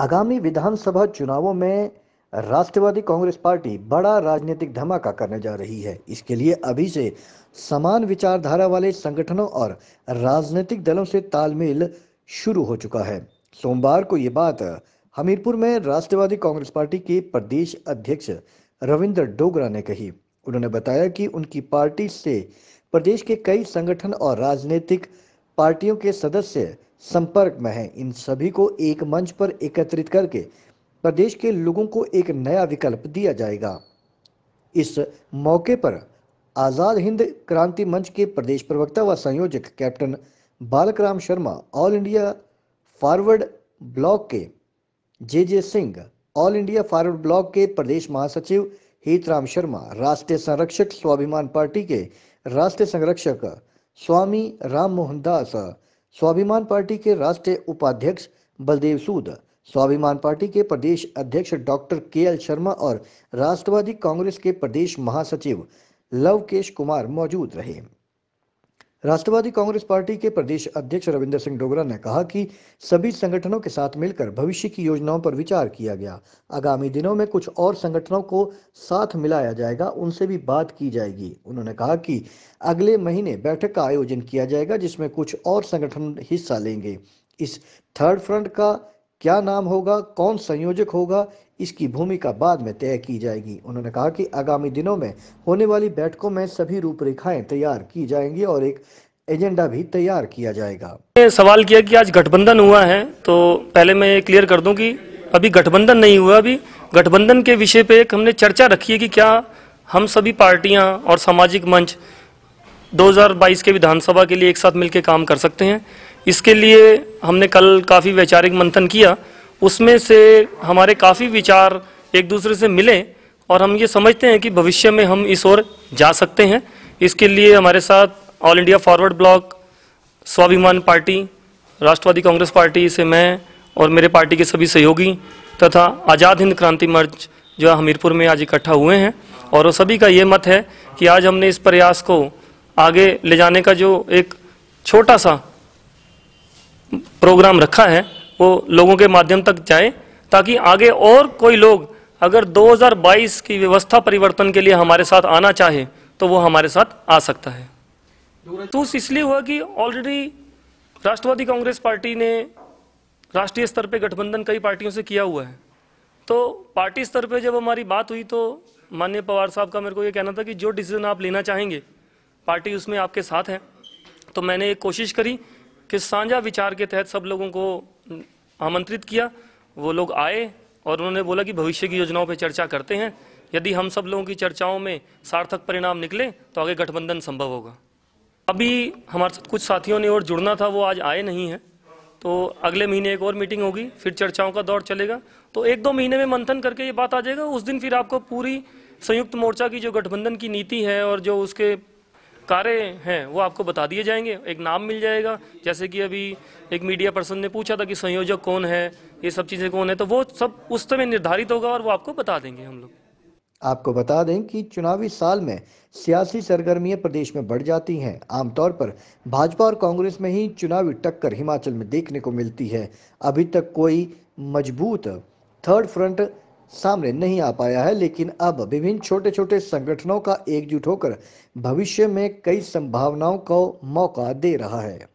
आगामी विधानसभा चुनावों में राष्ट्रवादी कांग्रेस पार्टी बड़ा राजनीतिक धमाका करने जा रही है इसके लिए अभी से समान विचारधारा वाले संगठनों और राजनीतिक दलों से तालमेल शुरू हो चुका है सोमवार को ये बात हमीरपुर में राष्ट्रवादी कांग्रेस पार्टी के प्रदेश अध्यक्ष रविंद्र डोगरा ने कही उन्होंने बताया कि उनकी पार्टी से प्रदेश के कई संगठन और राजनीतिक पार्टियों के सदस्य संपर्क में है इन सभी को एक मंच पर एकत्रित करके प्रदेश के लोगों को एक नया विकल्प दिया जाएगा इस मौके पर आज़ाद हिंद क्रांति मंच के प्रदेश प्रवक्ता व संयोजक captain Balakram Sharma All India Forward Bloc के J J Singh All India Forward Bloc के प्रदेश महासचिव हीतराम शर्मा राष्ट्रीय संरक्षक स्वाभिमान पार्टी के राष्ट्रीय संरक्षक स्वामी राम मोहन दास स्वाभिमान पार्टी के राष्ट्रीय उपाध्यक्ष बलदेव सूद स्वाभिमान पार्टी के प्रदेश अध्यक्ष डॉक्टर के एल शर्मा और राष्ट्रवादी कांग्रेस के प्रदेश महासचिव लवकेश कुमार मौजूद रहे राष्ट्रवादी कांग्रेस पार्टी के प्रदेश अध्यक्ष रविंदर सिंह डोगरा ने कहा कि सभी संगठनों के साथ मिलकर भविष्य की योजनाओं पर विचार किया गया आगामी दिनों में कुछ और संगठनों को साथ मिलाया जाएगा उनसे भी बात की जाएगी उन्होंने कहा कि अगले महीने बैठक का आयोजन किया जाएगा जिसमें कुछ और संगठन हिस्सा लेंगे इस थर्ड फ्रंट का क्या नाम होगा कौन संयोजक होगा इसकी भूमिका बाद में तय की जाएगी उन्होंने कहा कि आगामी दिनों में होने वाली बैठकों में सभी रूपरेखाएं तैयार की जाएंगी और एक एजेंडा भी तैयार किया जाएगा सवाल किया कि आज गठबंधन हुआ है तो पहले मैं ये क्लियर कर दूं कि अभी गठबंधन नहीं हुआ अभी गठबंधन के विषय पे एक हमने चर्चा रखी है कि क्या हम सभी पार्टियां और सामाजिक मंच 2022 के विधानसभा के लिए एक साथ मिलकर काम कर सकते हैं इसके लिए हमने कल काफ़ी वैचारिक मंथन किया उसमें से हमारे काफ़ी विचार एक दूसरे से मिले और हम ये समझते हैं कि भविष्य में हम इस ओर जा सकते हैं इसके लिए हमारे साथ All India Forward Bloc Swabhiman Party Rashtrawadi Congress Party से मैं और मेरे पार्टी के सभी सहयोगी तथा आज़ाद हिंद क्रांति मंच जो हमीरपुर में आज इकट्ठा हुए हैं और वो सभी का ये मत है कि आज हमने इस प्रयास को आगे ले जाने का जो एक छोटा सा प्रोग्राम रखा है वो लोगों के माध्यम तक जाए ताकि आगे और कोई लोग अगर 2022 की व्यवस्था परिवर्तन के लिए हमारे साथ आना चाहे तो वो हमारे साथ आ सकता है महसूस इसलिए हुआ कि ऑलरेडी राष्ट्रवादी कांग्रेस पार्टी ने राष्ट्रीय स्तर पे गठबंधन कई पार्टियों से किया हुआ है तो पार्टी स्तर पे जब हमारी बात हुई तो माननीय पवार साहब का मेरे को ये कहना था कि जो डिसीजन आप लेना चाहेंगे पार्टी उसमें आपके साथ है तो मैंने एक कोशिश करी कि साझा विचार के तहत सब लोगों को आमंत्रित किया वो लोग आए और उन्होंने बोला कि भविष्य की योजनाओं पर चर्चा करते हैं यदि हम सब लोगों की चर्चाओं में सार्थक परिणाम निकले तो आगे गठबंधन संभव होगा अभी हमारे साथ कुछ साथियों ने और जुड़ना था वो आज आए नहीं हैं तो अगले महीने एक और मीटिंग होगी फिर चर्चाओं का दौर चलेगा तो एक दो महीने में मंथन करके ये बात आ जाएगा उस दिन फिर आपको पूरी संयुक्त मोर्चा की जो गठबंधन की नीति है और जो उसके कार्य हैं वो आपको बता दिए जाएंगे एक नाम मिल जाएगा जैसे कि अभी एक मीडिया पर्सन ने पूछा था कि संयोजक कौन है ये सब चीज़ें कौन है तो वो सब उस समय निर्धारित होगा और वो आपको बता देंगे हम लोग आपको बता दें कि चुनावी साल में सियासी सरगर्मियां प्रदेश में बढ़ जाती हैं आमतौर पर भाजपा और कांग्रेस में ही चुनावी टक्कर हिमाचल में देखने को मिलती है अभी तक कोई मजबूत थर्ड फ्रंट सामने नहीं आ पाया है लेकिन अब विभिन्न छोटे छोटे संगठनों का एकजुट होकर भविष्य में कई संभावनाओं को मौका दे रहा है